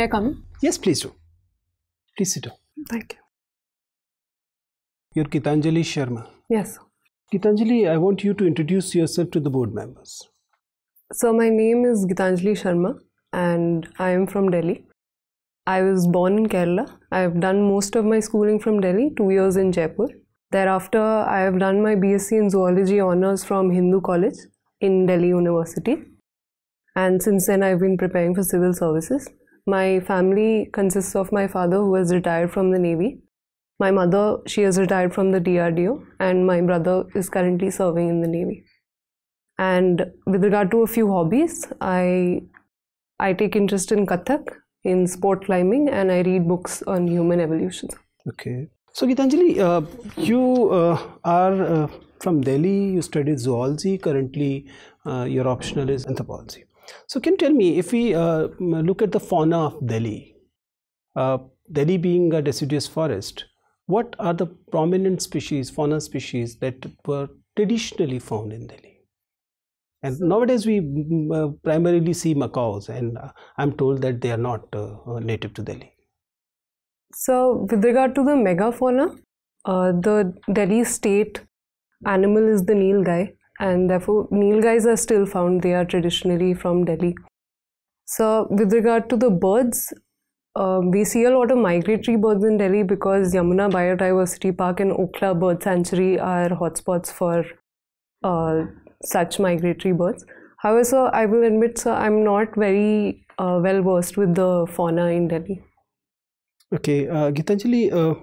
May I come in? Yes, please do. Please sit down. Thank you. You're Kitanjali Sharma. Yes. Gitanjali, I want you to introduce yourself to the board members. So, my name is Gitanjali Sharma and I am from Delhi. I was born in Kerala. I have done most of my schooling from Delhi, two years in Jaipur. Thereafter, I have done my BSc in Zoology honors from Hindu College in Delhi University. And since then, I've been preparing for civil services. My family consists of my father, who is retired from the Navy. My mother, she is retired from the DRDO, and my brother is currently serving in the Navy. And with regard to a few hobbies, I I take interest in Kathak, in sport climbing, and I read books on human evolution. Okay. So, Gitanjali, uh, you uh, are uh, from Delhi, you studied zoology, currently, uh, your optional is anthropology. So can you tell me if we uh, look at the fauna of Delhi, uh, Delhi being a deciduous forest, what are the prominent species, fauna species that were traditionally found in Delhi? And nowadays we uh, primarily see macaws and uh, I'm told that they are not uh, uh, native to Delhi. So with regard to the megafauna, the Delhi state animal is the Nilgai and therefore Nilgais are still found. They are traditionally from Delhi. So, with regard to the birds, uh, we see a lot of migratory birds in Delhi because Yamuna Biodiversity Park and Okla Bird Sanctuary are hotspots for uh, such migratory birds. However, sir, I will admit, sir, I'm not very uh, well versed with the fauna in Delhi. Okay, uh, Gitanjali, uh,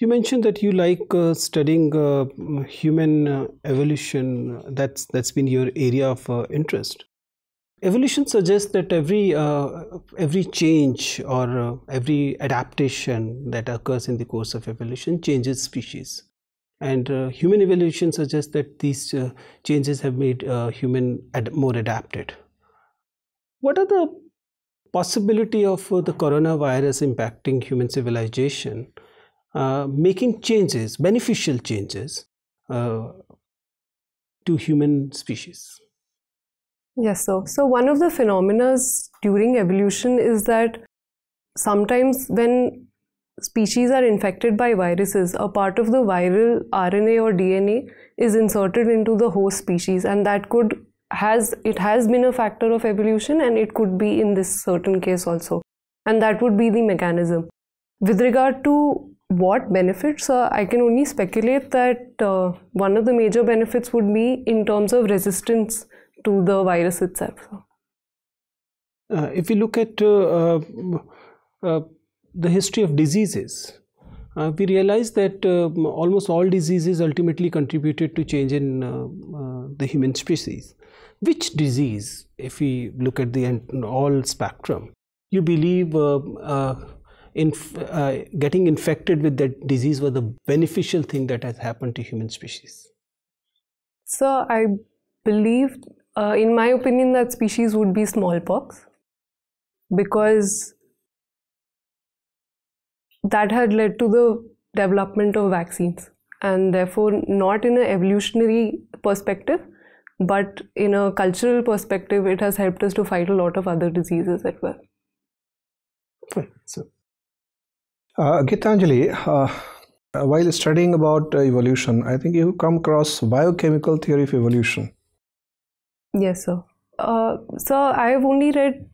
you mentioned that you like uh, studying uh, human uh, evolution. That's that's been your area of uh, interest. Evolution suggests that every uh, every change or uh, every adaptation that occurs in the course of evolution changes species, and human evolution suggests that these changes have made human ad more adapted. What are the possibility of the coronavirus impacting human civilization? Uh, making changes, beneficial changes uh, to human species. Yes, sir. So one of the phenomena during evolution is that sometimes when species are infected by viruses, a part of the viral RNA or DNA is inserted into the host species and that could has it has been a factor of evolution and it could be in this certain case also and that would be the mechanism with regard to what benefits? Uh, I can only speculate that uh, one of the major benefits would be in terms of resistance to the virus itself. Uh, if we look at uh, uh, uh, the history of diseases, we realize that um, almost all diseases ultimately contributed to change in the human species. Which disease, if we look at the all spectrum, you believe inf uh, getting infected with that disease was a beneficial thing that has happened to human species? So I believe, uh, in my opinion, that species would be smallpox because that had led to the development of vaccines and therefore not in an evolutionary perspective but in a cultural perspective it has helped us to fight a lot of other diseases as well so uh, Gitanjali, uh, while studying about evolution, I think you come across biochemical theory of evolution. Yes, sir. Uh, sir, I have only read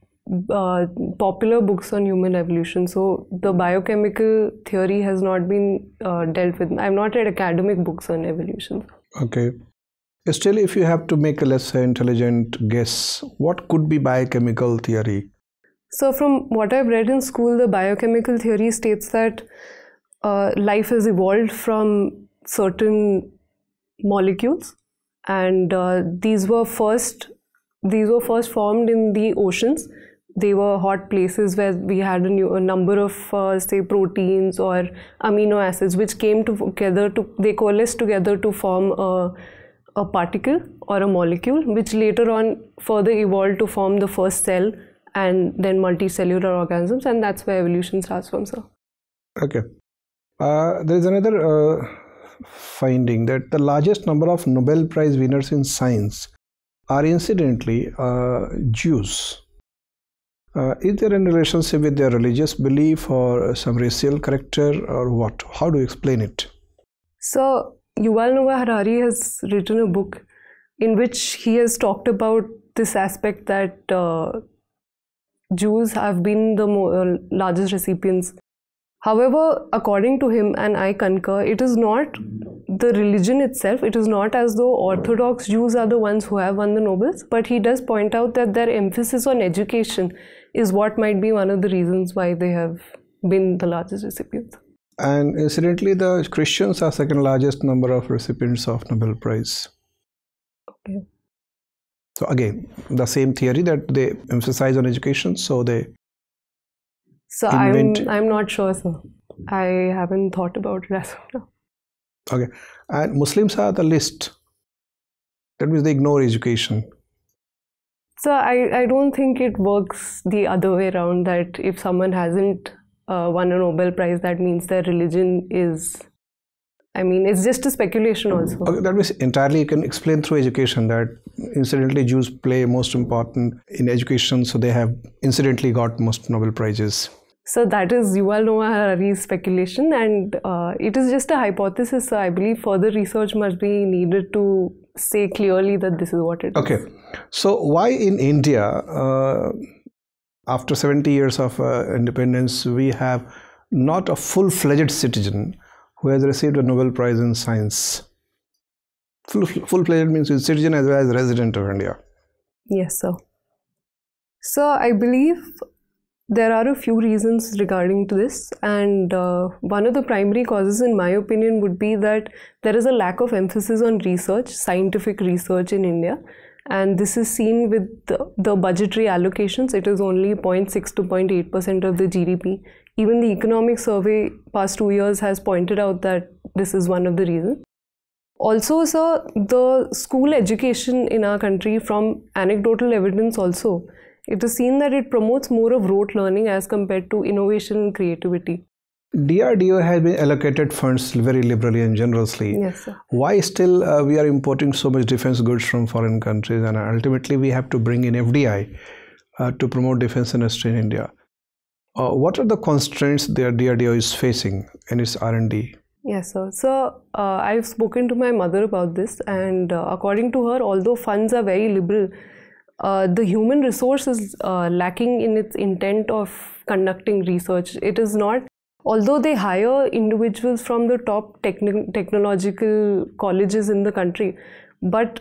uh, popular books on human evolution, so the biochemical theory has not been uh, dealt with. I've not read academic books on evolution. Okay. Still, if you have to make a less intelligent guess, what could be biochemical theory? So, from what I've read in school, the biochemical theory states that uh, life has evolved from certain molecules, and uh, these were first these were first formed in the oceans. They were hot places where we had a, new, a number of uh, say proteins or amino acids which came together to they coalesced together to form a a particle or a molecule, which later on further evolved to form the first cell and then multicellular organisms, and that's where evolution starts from, sir. Okay. Uh, there is another uh, finding that the largest number of Nobel Prize winners in science are incidentally uh, Jews. Uh, is there any relationship with their religious belief or some racial character or what? How do you explain it? So, Yuval Noah Harari has written a book in which he has talked about this aspect that uh, Jews have been the uh, largest recipients. However, according to him, and I concur, it is not the religion itself. It is not as though Orthodox Jews are the ones who have won the Nobels, but he does point out that their emphasis on education is what might be one of the reasons why they have been the largest recipients. And incidentally, the Christians are second largest number of recipients of Nobel Prize. Okay. So again, the same theory that they emphasize on education. So they. So invent... I'm I'm not sure, sir. I haven't thought about it as of now. Okay, and Muslims are the least. That means they ignore education. So I, I don't think it works the other way around that if someone hasn't uh, won a Nobel Prize, that means their religion is I mean, it's just a speculation also. Okay, that means entirely you can explain through education that incidentally Jews play most important in education, so they have incidentally got most Nobel Prizes. So that is Yuval Noah Harari's speculation, and uh, it is just a hypothesis. So I believe further research must be needed to say clearly that this is what it okay. is. okay. So why in India, uh, after 70 years of uh, independence, we have not a full-fledged citizen? who has received a Nobel Prize in Science. Full, full fledged means citizen as well as resident of India. Yes, sir. So I believe there are a few reasons regarding to this, and uh, one of the primary causes, in my opinion, would be that there is a lack of emphasis on research, scientific research in India, and this is seen with the, the budgetary allocations. It is only 0.6 to 0.8 percent of the GDP even the economic survey past two years has pointed out that this is one of the reasons. Also, sir, the school education in our country, from anecdotal evidence, also, it is seen that it promotes more of rote learning as compared to innovation and creativity. DRDO has been allocated funds very liberally and generously. Yes, sir. Why still uh, we are importing so much defense goods from foreign countries and ultimately we have to bring in FDI uh, to promote defense industry in India. Uh, what are the constraints their DRDO is facing in its R&D? Yes, sir. So uh, I've spoken to my mother about this, and uh, according to her, although funds are very liberal, uh, the human resource is uh, lacking in its intent of conducting research. It is not, although they hire individuals from the top technological colleges in the country, but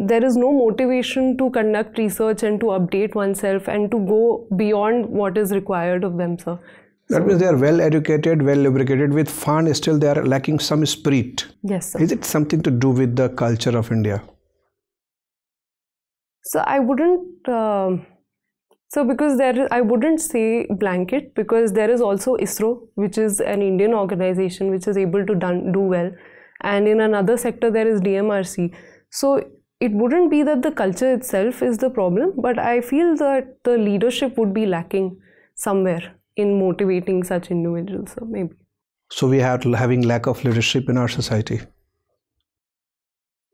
there is no motivation to conduct research and to update oneself and to go beyond what is required of them, sir. That means they are well educated, well lubricated with fun, still they are lacking some spirit. Yes, sir. Is it something to do with the culture of India? So I wouldn't. Uh, so because there, is, I wouldn't say blanket because there is also ISRO, which is an Indian organization which is able to done, do well, and in another sector there is DMRC. So it wouldn't be that the culture itself is the problem, but I feel that the leadership would be lacking somewhere in motivating such individuals, so maybe. So we have having lack of leadership in our society.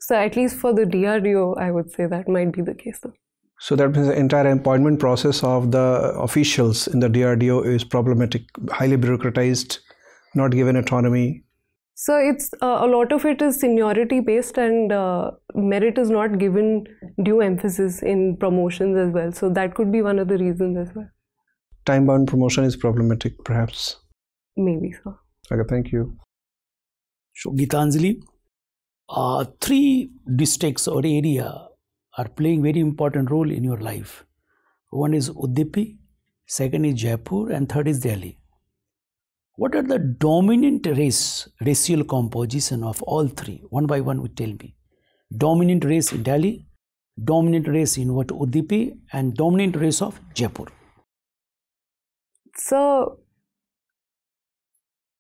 So at least for the DRDO, I would say that might be the case. Though. So that means the entire appointment process of the officials in the DRDO is problematic, highly bureaucratized, not given autonomy, so it's uh, a lot of it is seniority based and uh, merit is not given due emphasis in promotions as well. So that could be one of the reasons as well. Time bound promotion is problematic, perhaps. Maybe so. Okay, thank you. So Gitanjali, uh, three districts or area are playing very important role in your life. One is Udupi, second is Jaipur, and third is Delhi. What are the dominant race, racial composition of all three? One by one, would tell me. Dominant race in Delhi, dominant race in what Udupi, and dominant race of Jaipur. So,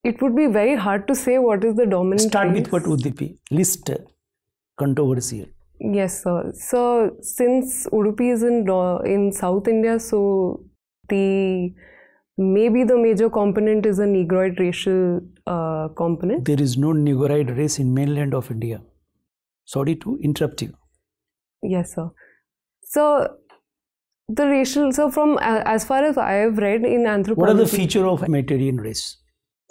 it would be very hard to say what is the dominant. Start race. with what Udupi list uh, controversial. Yes, sir. So since Udupi is in in South India, so the maybe the major component is a Negroid racial uh, component. There is no Negroid race in mainland of India. Sorry to interrupt you. Yes, sir. So the racial so from uh, as far as I have read in anthropology. What are the feature of Mediterranean race?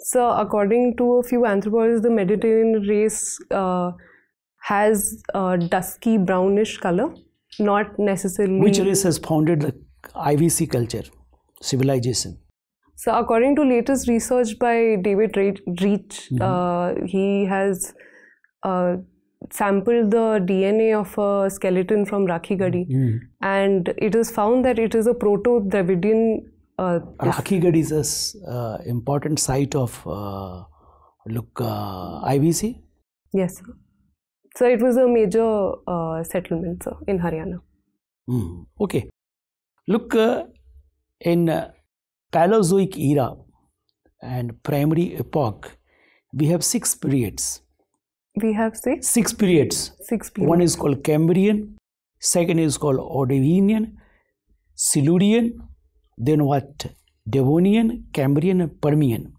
So according to a few anthropologists, the Mediterranean race uh, has a dusky brownish color, not necessarily. Which race has founded the IVC culture, civilization? So, according to latest research by David Reach, mm-hmm. uh, he has uh, sampled the DNA of a skeleton from Rakhi Gadi, mm and it is found that it is a proto Dravidian. Uh, Rakhi Gadi is an uh, important site of uh, look uh, IBC. Yes, sir. so it was a major settlement sir, in Haryana. mm Okay, look in Paleozoic era and primary epoch, we have six periods. We have six? Six periods. Six periods. One is called Cambrian, second is called Ordovician, Silurian, then what? Devonian, Cambrian, and Permian.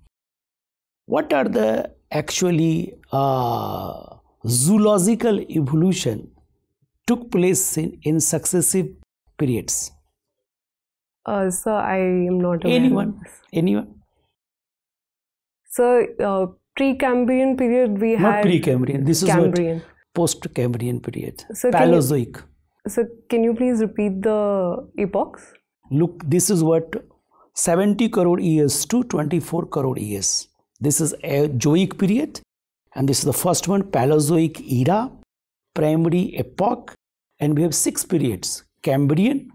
What are the actually uh, zoological evolution took place in, in successive periods? Uh, so I am not aware. Anyone? Anyone? So uh, pre-Cambrian period we not had. Not pre-Cambrian. This Cambrian. is what post-Cambrian period. So Paleozoic. Can you, so can you please repeat the epochs? Look, this is what 70 crore years to 24 crore years. This is a Joic period, and this is the first one Paleozoic era, primary epoch, and we have six periods Cambrian,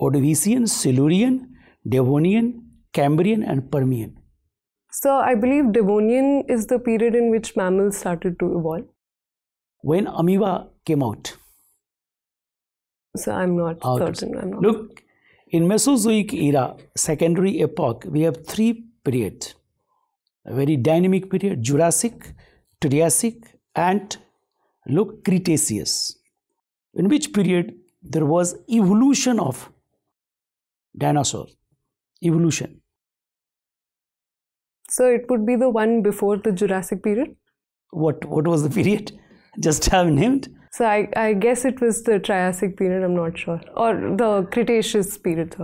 Ordovician, Silurian, Devonian, Cambrian, and Permian. So I believe Devonian is the period in which mammals started to evolve. When amoeba came out. So I'm not out. certain. I'm not. Look, in Mesozoic era, secondary epoch, we have three periods. A very dynamic period, Jurassic, Triassic, and look, Cretaceous. In which period there was evolution of dinosaur, evolution. So it would be the one before the Jurassic period? What, what was the period? Just have named? So I, I guess it was the Triassic period, I'm not sure. Or the Cretaceous period.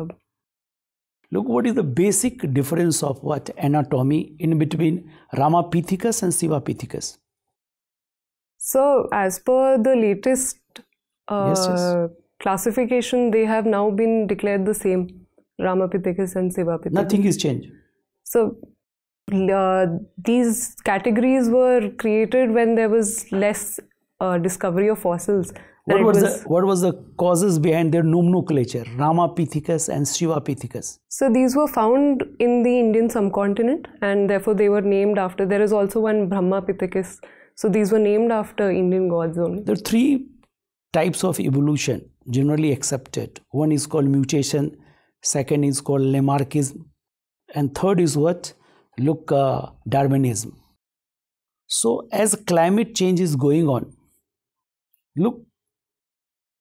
Look, what is the basic difference of what anatomy in between Ramapithecus and Sivapithecus? So, as per the latest uh, yes, yes. Uh, classification, they have now been declared the same. Ramapithecus and Sivapithecus. Nothing has changed. So uh, these categories were created when there was less uh, discovery of fossils. What was, was, the, what was the causes behind their nomenclature, Ramapithecus and Shivapithecus? So these were found in the Indian subcontinent and therefore they were named after. There is also one Brahmapithecus. So these were named after Indian gods only. There are three types of evolution generally accepted. One is called mutation, second is called Lamarckism, and third is what? Look, uh, Darwinism. So, as climate change is going on, look,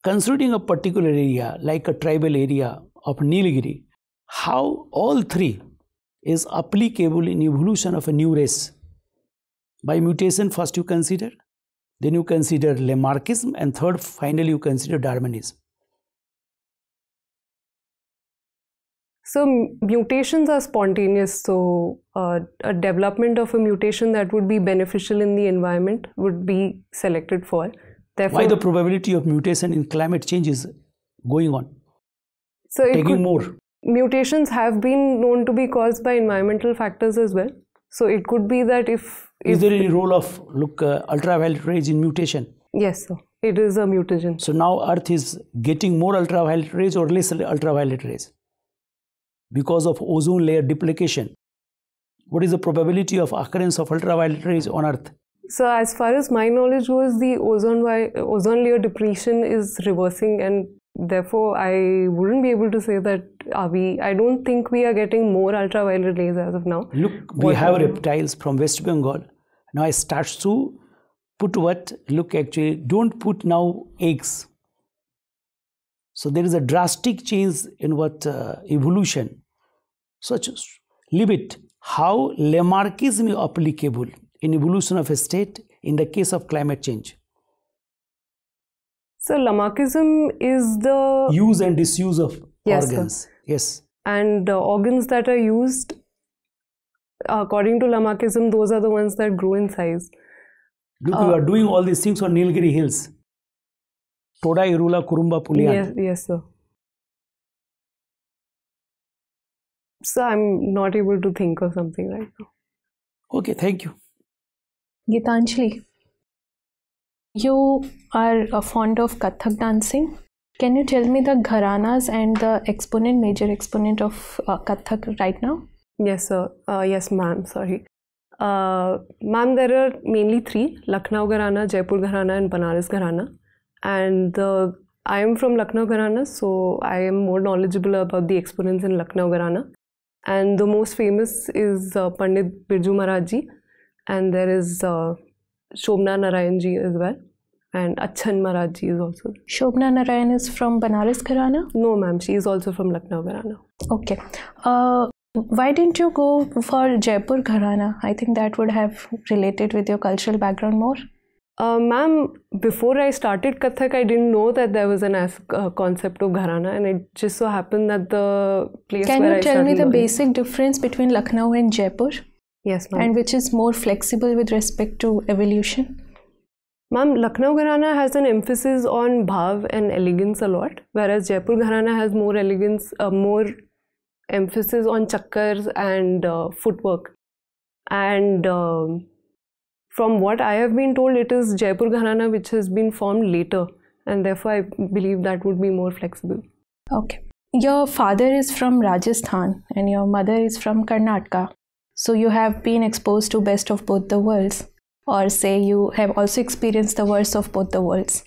considering a particular area like a tribal area of Nilgiri, how all three is applicable in evolution of a new race. By mutation, first you consider, then you consider Lamarckism, and third, finally, you consider Darwinism. So mutations are spontaneous. So uh, a development of a mutation that would be beneficial in the environment would be selected for. Therefore, Why the probability of mutation in climate change is going on? So taking could, more. Mutations have been known to be caused by environmental factors as well. So it could be that if, if is there any role of look uh, ultraviolet rays in mutation? Yes, sir. It is a mutagen. So now Earth is getting more ultraviolet rays or less ultraviolet rays? because of ozone layer duplication. What is the probability of occurrence of ultraviolet rays on Earth? So, as far as my knowledge goes, the ozone, ozone layer depletion is reversing, and therefore, I wouldn't be able to say that are we. I don't think we are getting more ultraviolet rays as of now. Look, we what have reptiles from West Bengal. Now, I start to put what? Look, actually, don't put now eggs. So, there is a drastic change in what uh, evolution such as limit how Lamarckism is applicable in evolution of a state in the case of climate change. So Lamarckism is the use and disuse of yes, organs. Sir. Yes. And the uh, organs that are used, according to Lamarckism, those are the ones that grow in size. Look, uh, you are doing all these things on Nilgiri Hills. Toda, Irula, Kurumba, Puliyan. Yes, yes, sir. so I'm not able to think of something right now. Okay, thank you. Gitanjali, you are a uh, fond of Kathak dancing. Can you tell me the gharanas and the exponent, major exponent of uh, Kathak right now? Yes, sir. Uh, yes, ma'am. Sorry. Uh, ma'am, there are mainly three Lucknow Gharana, Jaipur Gharana, and Banaras Gharana. And the uh, I am from Lucknow Gharana, so I am more knowledgeable about the exponents in Lucknow Gharana. And the most famous is uh, Pandit Birju Maharaj ji, and there is uh, Shobna Narayan ji as well, and Achan Maharaj ji is also. Shobna Narayan is from Banaras Gharana? No, ma'am, she is also from Lucknow Gharana. Okay. Uh, why didn't you go for Jaipur Gharana? I think that would have related with your cultural background more. Uh, ma'am, before I started Kathak, I didn't know that there was an as- uh, concept of Gharana, and it just so happened that the place. Can you I tell me the learning. basic difference between Lucknow and Jaipur? Yes, ma'am. And which is more flexible with respect to evolution? Ma'am, Lucknow Gharana has an emphasis on bhav and elegance a lot, whereas Jaipur Gharana has more elegance, uh, more emphasis on chakkars and uh, footwork. And um, from what I have been told, it is Jaipur Gharana which has been formed later, and therefore I believe that would be more flexible. Okay. Your father is from Rajasthan and your mother is from Karnataka. So you have been exposed to best of both the worlds, or say you have also experienced the worst of both the worlds.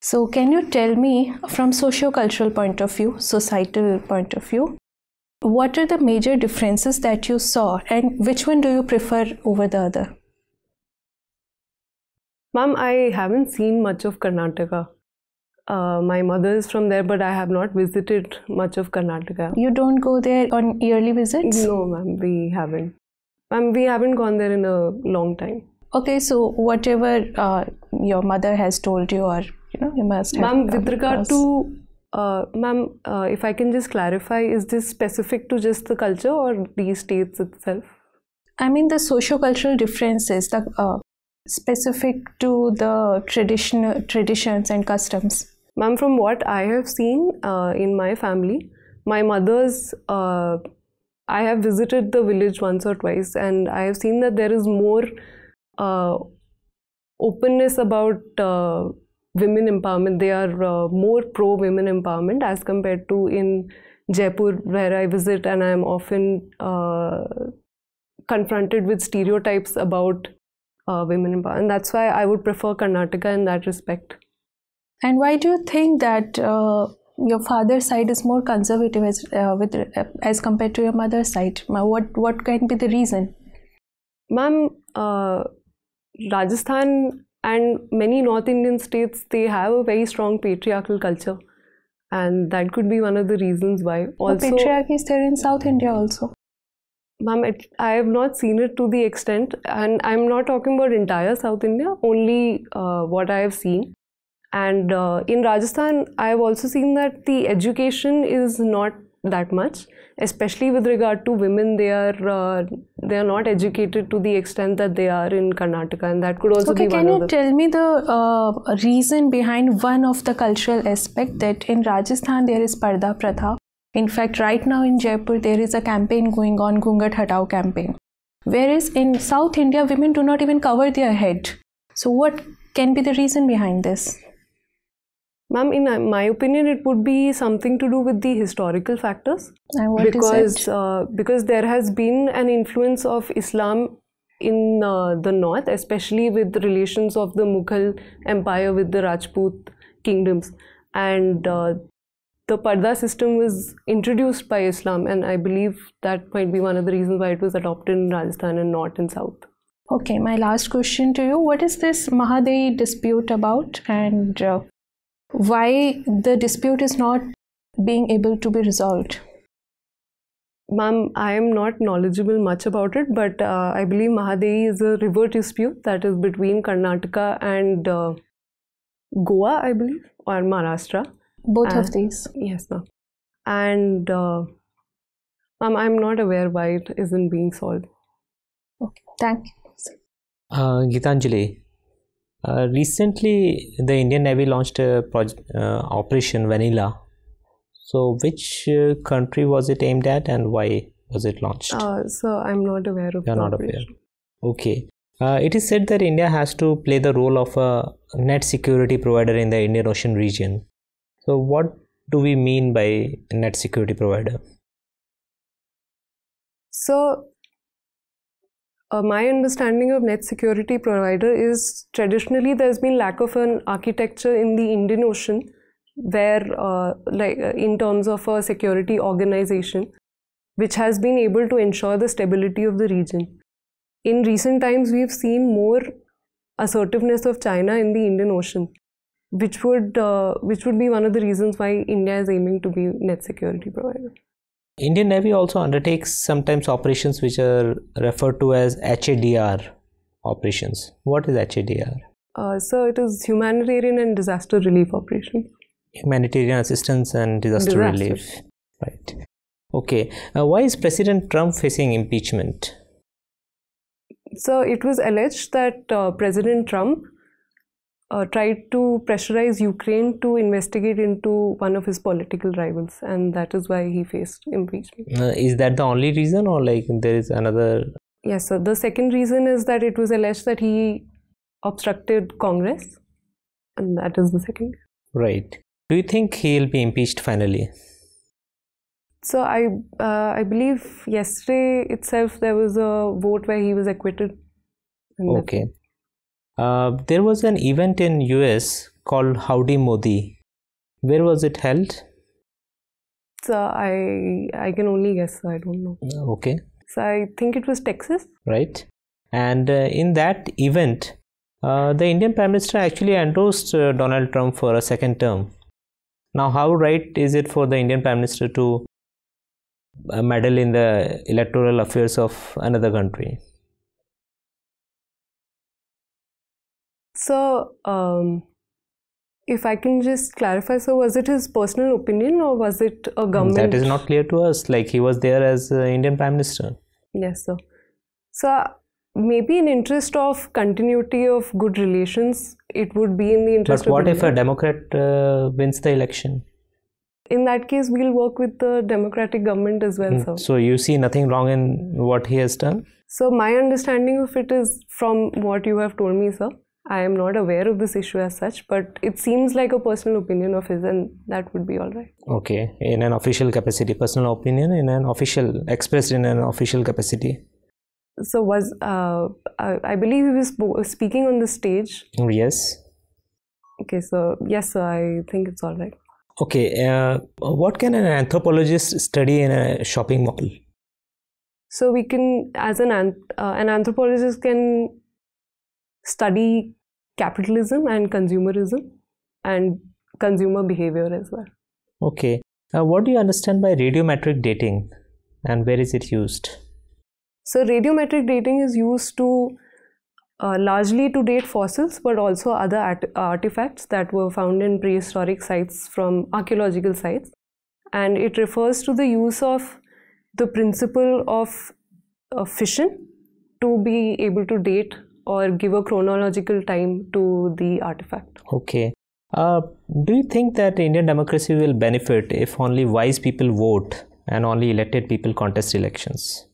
So can you tell me from socio-cultural point of view, societal point of view, what are the major differences that you saw and which one do you prefer over the other? Mom, I haven't seen much of Karnataka. Uh, my mother is from there, but I have not visited much of Karnataka. You don't go there on yearly visits? No, ma'am, we haven't. Ma'am, we haven't gone there in a long time. Okay, so whatever uh, your mother has told you, or you know, you must have. Ma'am, with regard to, uh, ma'am, uh, if I can just clarify, is this specific to just the culture or these states itself? I mean the socio-cultural differences, the uh, specific to the traditional traditions and customs? Ma'am, from what I have seen uh, in my family, my mother's uh, I have visited the village once or twice, and I have seen that there is more uh, openness about uh, women empowerment. They are uh, more pro women empowerment as compared to in Jaipur, where I visit, and I am often uh, confronted with stereotypes about uh, women empowerment. And that's why I would prefer Karnataka in that respect. And why do you think that uh, your father's side is more conservative as uh, with uh, as compared to your mother's side? What what can be the reason? Ma'am, uh, Rajasthan and many North Indian states they have a very strong patriarchal culture, and that could be one of the reasons why. Also, patriarchy is there in South India also. Ma'am, I have not seen it to the extent, and I'm not talking about entire South India, only uh, what I have seen. And uh, in Rajasthan, I have also seen that the education is not that much, especially with regard to women. They are uh, they are not educated to the extent that they are in Karnataka, and that could also okay, be one of the. Can you tell me the uh, reason behind one of the cultural aspect that in Rajasthan there is parda pratha? In fact, right now in Jaipur, there is a campaign going on, Gungat Hatao campaign. Whereas in South India, women do not even cover their head. So, what can be the reason behind this? Ma'am, in uh, my opinion, it would be something to do with the historical factors. because, uh, because there has been an influence of Islam in uh, the north, especially with the relations of the Mughal Empire with the Rajput kingdoms. And uh, the parda system was introduced by Islam, and I believe that might be one of the reasons why it was adopted in Rajasthan and not in South. Okay, my last question to you: What is this Mahadevi dispute about, and uh, why the dispute is not being able to be resolved? Ma'am, I am not knowledgeable much about it, but uh, I believe Mahadevi is a river dispute that is between Karnataka and uh, Goa, I believe, or Maharashtra both and, of these. Yes, ma'am. And uh, ma'am, I'm not aware why it isn't being solved. Okay, thank you. Uh, Gitanjali, uh, recently the Indian Navy launched a project, uh, Operation Vanilla. So, which uh, country was it aimed at, and why was it launched? Uh, so, I'm not aware of. You're not aware. Okay. Uh, it is said that India has to play the role of a net security provider in the Indian Ocean region. So what do we mean by net security provider? So uh, my understanding of net security provider is traditionally there's been lack of an architecture in the Indian Ocean where uh, like uh, in terms of a security organization which has been able to ensure the stability of the region. In recent times we've seen more assertiveness of China in the Indian Ocean which would uh, which would be one of the reasons why India is aiming to be net security provider. Indian Navy also undertakes sometimes operations which are referred to as HADR operations. What is HADR? Uh, so it is humanitarian and disaster relief operations. Humanitarian assistance and disaster, disaster. relief. Right. Okay. Uh, why is President Trump facing impeachment? So it was alleged that uh, President Trump uh, tried to pressurize Ukraine to investigate into one of his political rivals, and that is why he faced impeachment. Uh, is that the only reason, or like there is another? Yes, sir. The second reason is that it was alleged that he obstructed Congress, and that is the second. Right. Do you think he'll be impeached finally? So I, uh, I believe yesterday itself there was a vote where he was acquitted. Okay. Uh, there was an event in US called Howdy Modi. Where was it held? So I I can only guess. I don't know. Okay. So I think it was Texas. Right. And uh, in that event, uh, the Indian Prime Minister actually endorsed uh, Donald Trump for a second term. Now, how right is it for the Indian Prime Minister to uh, meddle in the electoral affairs of another country? So, um, if I can just clarify, so was it his personal opinion or was it a mm, government? That is not clear to us. Like he was there as uh, Indian Prime Minister. Yes, sir. So maybe in interest of continuity of good relations, it would be in the interest. But what if a Democrat uh, wins the election? In that case, we'll work with the Democratic government as well, mm, sir. So you see nothing wrong in what he has done. So my understanding of it is from what you have told me, sir. I am not aware of this issue as such, but it seems like a personal opinion of his, and that would be all right. Okay, in an official capacity, personal opinion in an official, expressed in an official capacity. So was uh, I, I believe he was speaking on the stage? Yes. Okay, so yes, I think it's all right. Okay, uh, what can an anthropologist study in a shopping mall? So we can, as an uh, an anthropologist, can study capitalism and consumerism and consumer behavior as well. Okay. Uh, what do you understand by radiometric dating and where is it used? So, radiometric dating is used to uh, largely to date fossils but also other art- artifacts that were found in prehistoric sites from archaeological sites. And it refers to the use of the principle of uh, fission to be able to date or give a chronological time to the artifact. Okay. Uh, do you think that Indian democracy will benefit if only wise people vote and only elected people contest elections?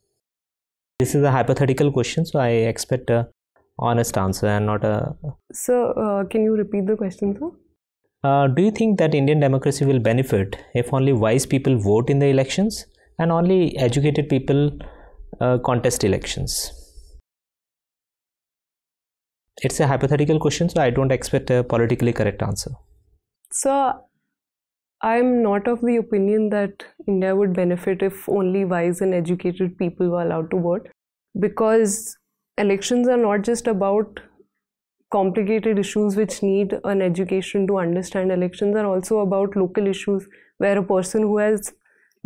This is a hypothetical question, so I expect a honest answer and not a. Sir, uh, can you repeat the question, sir? Uh, do you think that Indian democracy will benefit if only wise people vote in the elections and only educated people uh, contest elections? it's a hypothetical question so i don't expect a politically correct answer so i'm not of the opinion that india would benefit if only wise and educated people were allowed to vote because elections are not just about complicated issues which need an education to understand elections are also about local issues where a person who has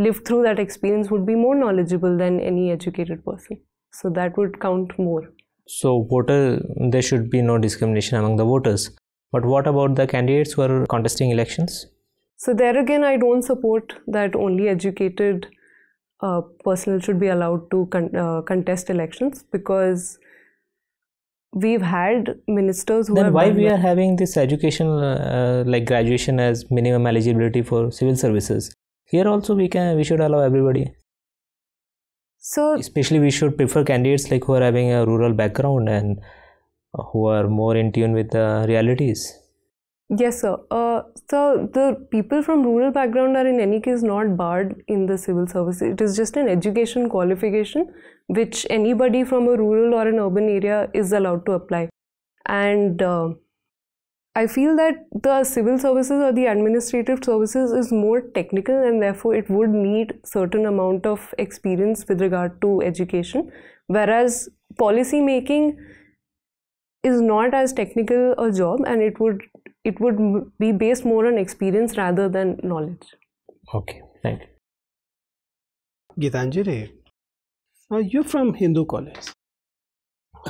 lived through that experience would be more knowledgeable than any educated person so that would count more so voter there should be no discrimination among the voters. But what about the candidates who are contesting elections? So there again, I don't support that only educated uh, personnel should be allowed to con- uh, contest elections because we've had ministers who then why we are having this educational uh, like graduation as minimum eligibility for civil services here also we can we should allow everybody so especially we should prefer candidates like who are having a rural background and who are more in tune with the realities. Yes, sir. Uh, so the people from rural background are in any case not barred in the civil service. It is just an education qualification which anybody from a rural or an urban area is allowed to apply. And uh, I feel that the civil services or the administrative services is more technical and therefore it would need certain amount of experience with regard to education whereas policy making is not as technical a job and it would it would be based more on experience rather than knowledge okay thank you Gitanjali now you're from Hindu college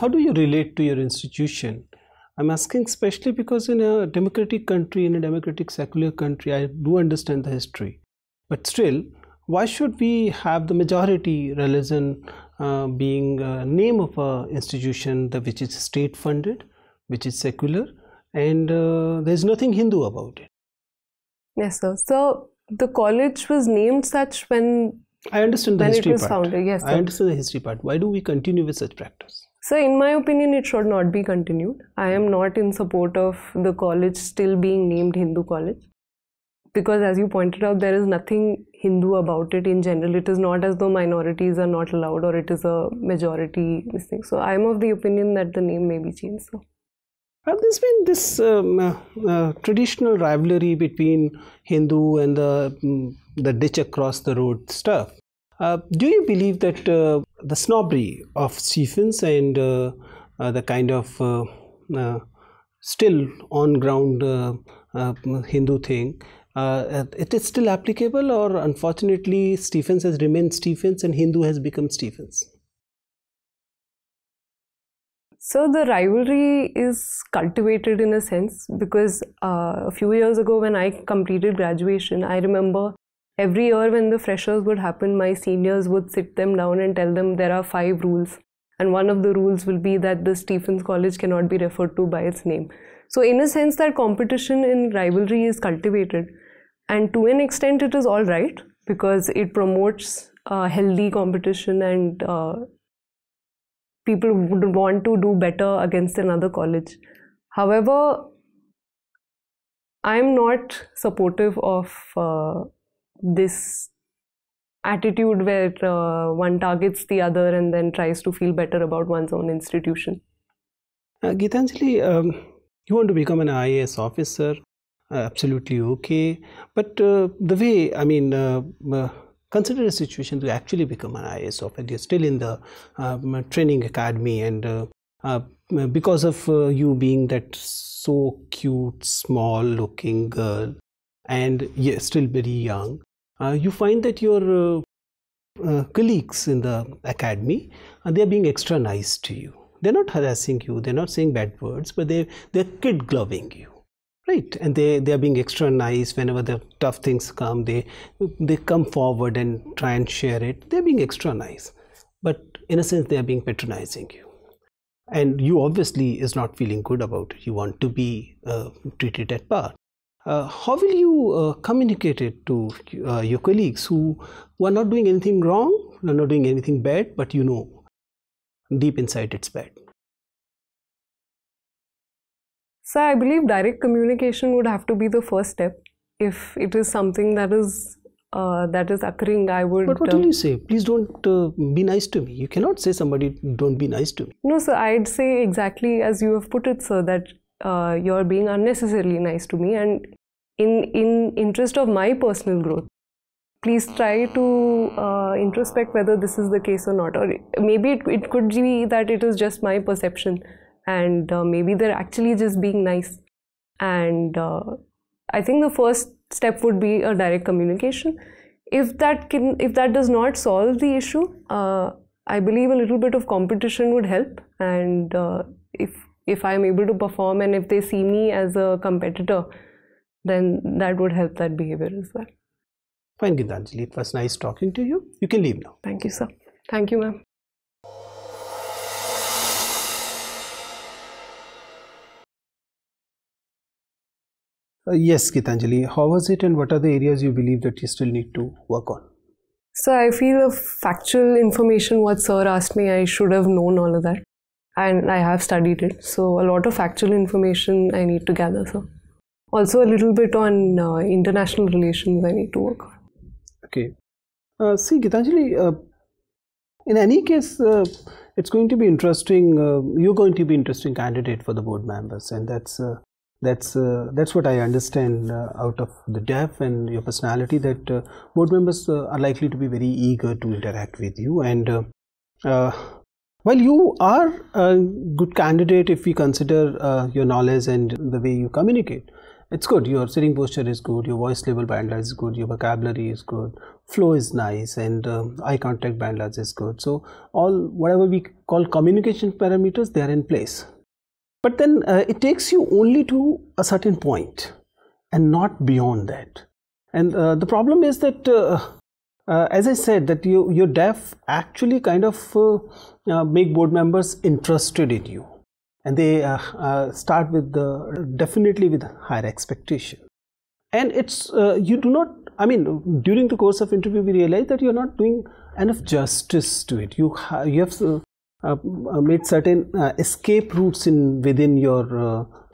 how do you relate to your institution I'm asking especially because in a democratic country, in a democratic secular country, I do understand the history. But still, why should we have the majority religion uh, being a name of a institution that which is state funded, which is secular, and uh, there is nothing Hindu about it? Yes, sir. So the college was named such when I understand the when history it was part. founded. Yes, sir. I understand the history part. Why do we continue with such practice? So, in my opinion, it should not be continued. I am not in support of the college still being named Hindu College because, as you pointed out, there is nothing Hindu about it in general. It is not as though minorities are not allowed or it is a majority thing. So, I am of the opinion that the name may be changed. So. Have there been this um, uh, uh, traditional rivalry between Hindu and the um, the ditch across the road stuff. Uh, do you believe that uh, the snobbery of Stephens and uh, uh, the kind of uh, still on ground Hindu thing uh, it is still applicable or unfortunately stephens has remained stephens and hindu has become stephens so the rivalry is cultivated in a sense because uh, a few years ago when i completed graduation i remember every year when the freshers would happen, my seniors would sit them down and tell them there are five rules. And one of the rules will be that the Stephens College cannot be referred to by its name. So, in a sense, that competition in rivalry is cultivated. And to an extent, it is all right because it promotes uh, healthy competition and uh, people would want to do better against another college. However, I'm not supportive of. Uh, this attitude where uh, one targets the other and then tries to feel better about one's own institution. Uh, Gitanjali, um, you want to become an IAS officer, uh, absolutely okay. But uh, the way, I mean, uh, uh, consider a situation to actually become an IAS officer. You're still in the um, training academy, and uh, because of you being that so cute, small looking girl, and yeah, still very young, uh, you find that your uh, uh, colleagues in the academy they are being extra nice to you. They're not harassing you. They're not saying bad words, but they they're kid gloving you right and they they are being extra nice whenever the tough things come they they come forward and try and share it they're being extra nice but in a sense they are being patronizing you and you obviously is not feeling good about it you want to be uh, treated at par uh, how will you uh, communicate it to uh, your colleagues who, who are not doing anything wrong, are not doing anything bad, but you know deep inside it's bad? So I believe direct communication would have to be the first step. If it is something that is uh, that is occurring, I would. But what will uh, you say? Please don't uh, be nice to me. You cannot say somebody don't be nice to me. No, sir. I'd say exactly as you have put it, sir. That uh, you're being unnecessarily nice to me and in in interest of my personal growth please try to uh, introspect whether this is the case or not or maybe it, it could be that it is just my perception and uh, maybe they're actually just being nice and uh, i think the first step would be a direct communication if that can if that does not solve the issue uh, i believe a little bit of competition would help and uh, if if i'm able to perform and if they see me as a competitor then that would help that behavior as well fine gitanjali it was nice talking to you you can leave now thank you sir thank you ma'am Uh, yes, Gitanjali, how was it and what are the areas you believe that you still need to work on? So I feel the factual information what sir asked me, I should have known all of that and I have studied it. So a lot of factual information I need to gather. So also a little bit on uh, international relations I need to work on. Okay. Uh, see, Gitanjali, uh, in any case, uh, it's going to be interesting. Uh, you're going to be interesting candidate for the board members, and that's uh, that's uh, that's what I understand uh, out of the depth and your personality that uh, board members are likely to be very eager to interact with you and well, you are a good candidate if we consider uh, your knowledge and the way you communicate. It's good. Your sitting posture is good. Your voice level bandwidth is good. Your vocabulary is good. Flow is nice, and um, eye contact bandwidth is good. So all whatever we call communication parameters, they are in place. But then uh, it takes you only to a certain point, and not beyond that. And uh, the problem is that uh, uh, as I said that you your deaf actually kind of uh, uh, make board members interested in you and they uh, uh, start with the definitely with higher expectation and it's uh, you do not I mean during the course of interview we realize that you're not doing enough justice to it you you have made certain escape routes in within your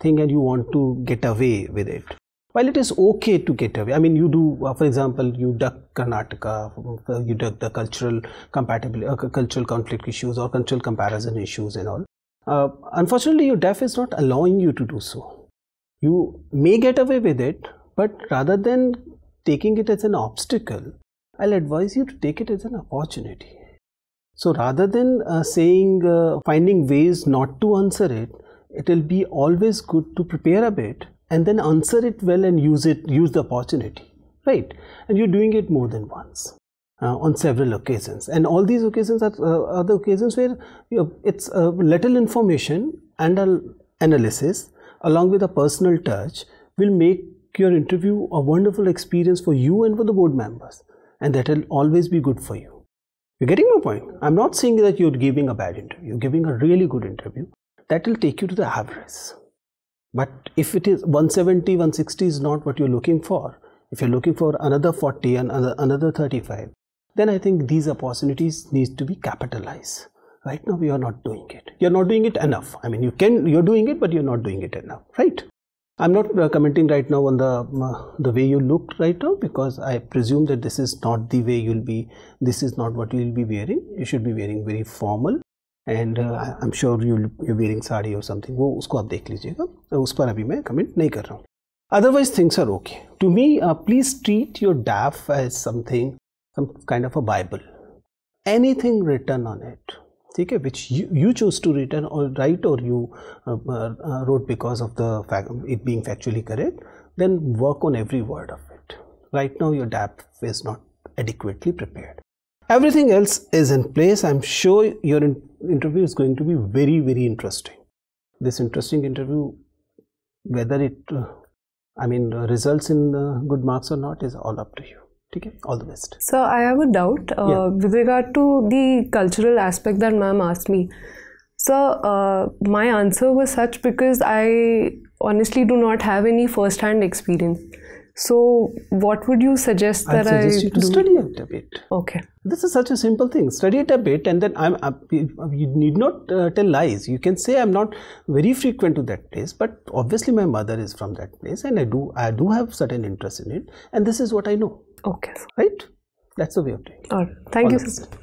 thing and you want to get away with it while it is okay to get away i mean you do uh, for example you duck karnataka uh, you duck the cultural compatibility, uh, cultural conflict issues or cultural comparison issues and all uh, unfortunately your deaf is not allowing you to do so you may get away with it but rather than taking it as an obstacle i'll advise you to take it as an opportunity so rather than uh, saying uh, finding ways not to answer it it will be always good to prepare a bit and then answer it well and use it, use the opportunity, right? And you're doing it more than once. Uh, on several occasions and all these occasions are, uh, are the occasions where you know, it's little information and analysis along with a personal touch will make your interview a wonderful experience for you and for the board members and that will always be good for you you're getting my point i'm not saying that you're giving a bad interview you're giving a really good interview that will take you to the average but if it is 170, 160 is not what you're looking for, if you're looking for another 40 and another 35, then I think these opportunities need to be capitalized. Right now, we are not doing it. You're not doing it enough. I mean, you can, you're doing it, but you're not doing it enough, right? I'm not uh, commenting right now on the uh, the way you look right now because I presume that this is not the way you'll be. This is not what you'll be wearing. You should be wearing very formal and uh, I'm sure you're wearing sari और something वो उसको आप देख लीजिएगा उस अभी मैं comment नहीं कर रहा हूँ otherwise things are okay to me uh, please treat your daf as something some kind of a bible anything written on it okay which you, choose to write or you uh, wrote because of the fact it being factually correct then work on every word of it right now your daf is not adequately prepared everything else is in place i'm sure your interview is going to be very very interesting this interesting interview whether it uh, i mean uh, results in uh, good marks or not is all up to you okay all the best so i have a doubt uh, yeah. with regard to the cultural aspect that ma'am asked me so uh, my answer was such because i honestly do not have any first hand experience so what would you suggest i that suggest i you to do? study it a bit okay this is such a simple thing. Study it a bit, and then I'm. Uh, you need not uh, tell lies. You can say I'm not very frequent to that place, but obviously my mother is from that place, and I do. I do have certain interest in it, and this is what I know. Okay. Right. That's the way of doing it. All right. Thank All you.